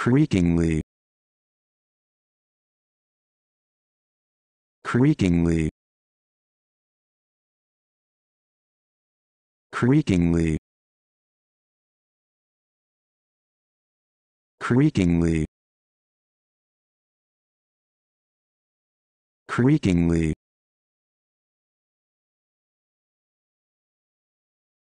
creakingly creakingly creakingly creakingly creakingly